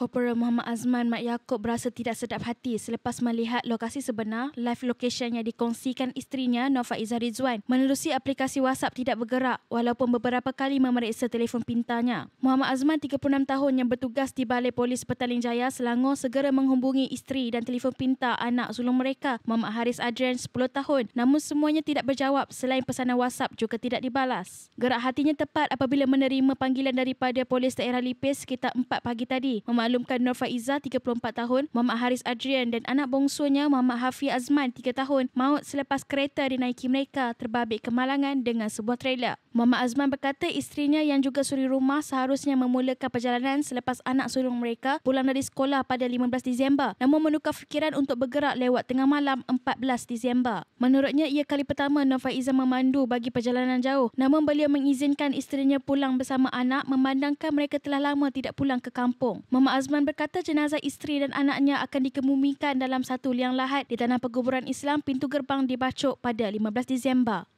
Korporal Muhammad Azman Mak Yaakob berasa tidak sedap hati selepas melihat lokasi sebenar live location yang dikongsikan isterinya Nova Izzah Rizwan menerusi aplikasi WhatsApp tidak bergerak walaupun beberapa kali memeriksa telefon pintanya Muhammad Azman 36 tahun yang bertugas di Balai Polis Petaling Jaya Selangor segera menghubungi isteri dan telefon pintar anak sulung mereka Muhammad Haris Adrian 10 tahun namun semuanya tidak berjawab selain pesanan WhatsApp juga tidak dibalas. Gerak hatinya tepat apabila menerima panggilan daripada Polis Daerah Lipis sekitar 4 pagi tadi. Muhammad dimaklumkan Nur Faiza 34 tahun, Muhammad Haris Adrian dan anak bongsunya Muhammad Hafi Azman 3 tahun maut selepas kereta dinaiki mereka terbabit kemalangan dengan sebuah trailer. Muhammad Azman berkata isterinya yang juga suri rumah seharusnya memulakan perjalanan selepas anak sulung mereka pulang dari sekolah pada 15 Disember namun menukar fikiran untuk bergerak lewat tengah malam 14 Disember. Menurutnya ia kali pertama Nur Faiza memandu bagi perjalanan jauh namun beliau mengizinkan isterinya pulang bersama anak memandangkan mereka telah lama tidak pulang ke kampung. Muhammad Azman berkata jenazah isteri dan anaknya akan dikemumikan dalam satu liang lahat di tanah perkuburan Islam Pintu Gerbang di Bacok pada 15 Disember.